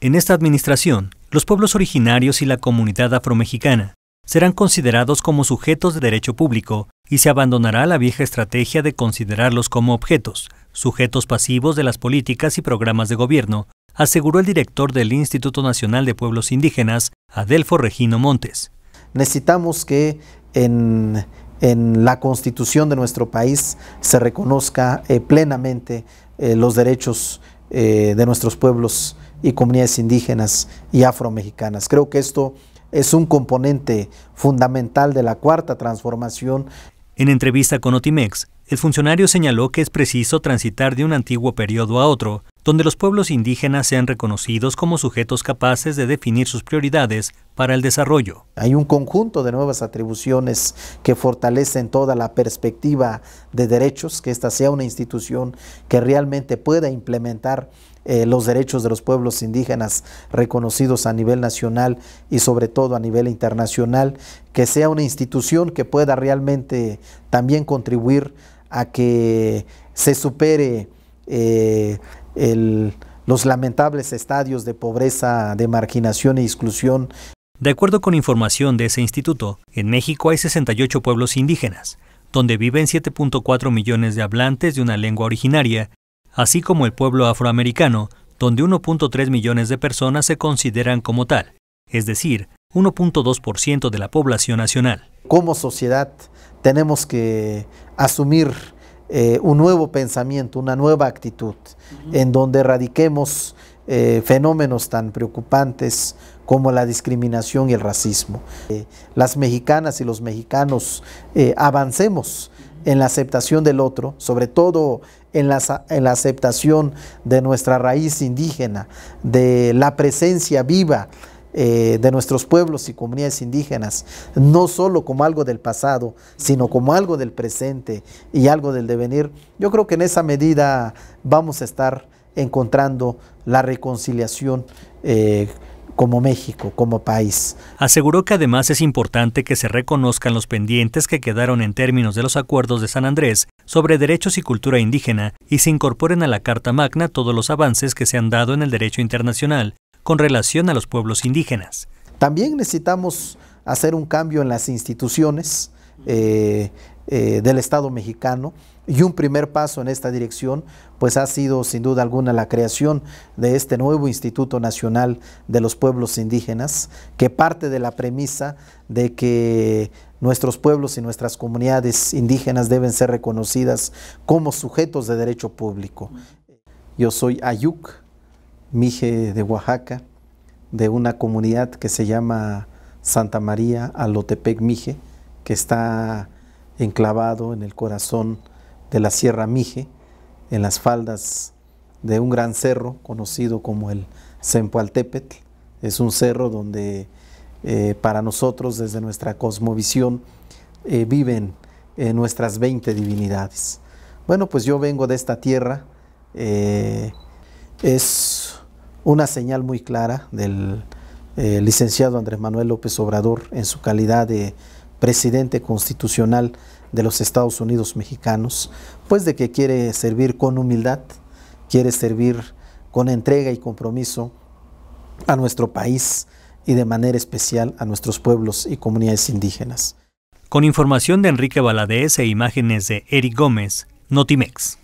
En esta administración, los pueblos originarios y la comunidad afromexicana serán considerados como sujetos de derecho público y se abandonará la vieja estrategia de considerarlos como objetos, sujetos pasivos de las políticas y programas de gobierno, aseguró el director del Instituto Nacional de Pueblos Indígenas, Adelfo Regino Montes. Necesitamos que en, la constitución de nuestro país se reconozca eh, plenamente eh, los derechos eh, de nuestros pueblos y comunidades indígenas y afromexicanas. Creo que esto es un componente fundamental de la cuarta transformación. En entrevista con Otimex, el funcionario señaló que es preciso transitar de un antiguo periodo a otro donde los pueblos indígenas sean reconocidos como sujetos capaces de definir sus prioridades para el desarrollo. Hay un conjunto de nuevas atribuciones que fortalecen toda la perspectiva de derechos, que esta sea una institución que realmente pueda implementar eh, los derechos de los pueblos indígenas reconocidos a nivel nacional y sobre todo a nivel internacional, que sea una institución que pueda realmente también contribuir a que se supere eh, los lamentables estadios de pobreza, de marginación e exclusión. De acuerdo con información de ese instituto, en México hay 68 pueblos indígenas, donde viven 7.4 millones de hablantes de una lengua originaria, así como el pueblo afroamericano, donde 1.3 millones de personas se consideran como tal, es decir, 1.2% de la población nacional. Como sociedad tenemos que asumir eh, un nuevo pensamiento, una nueva actitud, en donde erradiquemos eh, fenómenos tan preocupantes como la discriminación y el racismo. Eh, las mexicanas y los mexicanos avancemos en la aceptación del otro, sobre todo en la, en la, aceptación de nuestra raíz indígena, de la presencia viva eh, de nuestros pueblos y comunidades indígenas, no solo como algo del pasado, sino como algo del presente y algo del devenir, yo creo que en esa medida vamos a estar encontrando la reconciliación. Eh, como México, como país. Aseguró que además es importante que se reconozcan los pendientes que quedaron en términos de los acuerdos de San Andrés sobre derechos y cultura indígena y se incorporen a la Carta Magna todos los avances que se han dado en el derecho internacional con relación a los pueblos indígenas. También necesitamos hacer un cambio en las instituciones eh, eh, del Estado mexicano y un primer paso en esta dirección pues ha sido sin duda alguna la creación de este nuevo Instituto Nacional de los Pueblos Indígenas que parte de la premisa de que nuestros pueblos y nuestras comunidades indígenas deben ser reconocidas como sujetos de derecho público. Yo soy Ayuk Mije de Oaxaca, de una comunidad que se llama Santa María Alotepec Mije, que está enclavado en el corazón de la Sierra Mije, en las faldas de un gran cerro conocido como el Sempoaltepet, Es un cerro donde eh, para nosotros, desde nuestra cosmovisión, eh, viven eh, nuestras 20 divinidades. Bueno, pues yo vengo de esta tierra. es una señal muy clara del eh, licenciado Andrés Manuel López Obrador en su calidad de presidente constitucional de los Estados Unidos mexicanos, pues de que quiere servir con humildad, quiere servir con entrega y compromiso a nuestro país y de manera especial a nuestros pueblos y comunidades indígenas. Con información de Enrique Baladez e imágenes de Eric Gómez, Notimex.